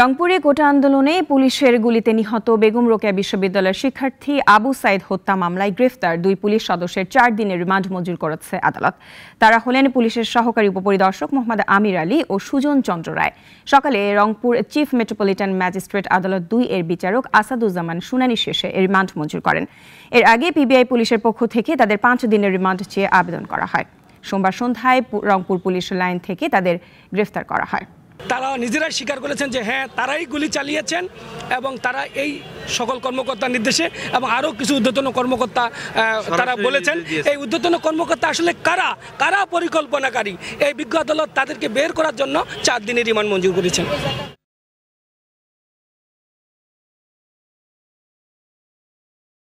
রংপুরে কোটা আন্দোলনে পুলিশের গুলিতে নিহত বেগম রোকেয়া বিশ্ববিদ্যালয়ের শিক্ষার্থী আবু সাইদ হত্যা মামলায় গ্রেফতার দুই পুলিশ সদস্যের চার দিনের রিমান্ড মঞ্জুর করেছে আদালত তারা হলেন পুলিশের সহকারী উপপরিদর্শক মোহাম্মদ আমির আলী ও সুজন চন্দ্র রায় সকালে রংপুর চিফ মেট্রোপলিটন ম্যাজিস্ট্রেট আদালত দুই এর বিচারক আসাদুজ্জামান শুনানি শেষে রিমান্ড মঞ্জুর করেন এর আগে পিবিআই পুলিশের পক্ষ থেকে তাদের পাঁচ দিনের রিমান্ড চেয়ে আবেদন করা হয় সোমবার সন্ধ্যায় রংপুর পুলিশ লাইন থেকে তাদের গ্রেফতার করা হয় তারা নিজেরাই স্বীকার করেছেন যে হ্যাঁ তারাই গুলি চালিয়েছেন এবং তারা এই সকল কর্মকর্তার নির্দেশে এবং আরও কিছু উদ্যতন কর্মকর্তা তারা বলেছেন এই উদ্যতন কর্মকর্তা আসলে কারা কারা পরিকল্পনাকারী এই বিজ্ঞ আদালত তাদেরকে বের করার জন্য চার দিনের রিমান্ড মঞ্জুর করেছেন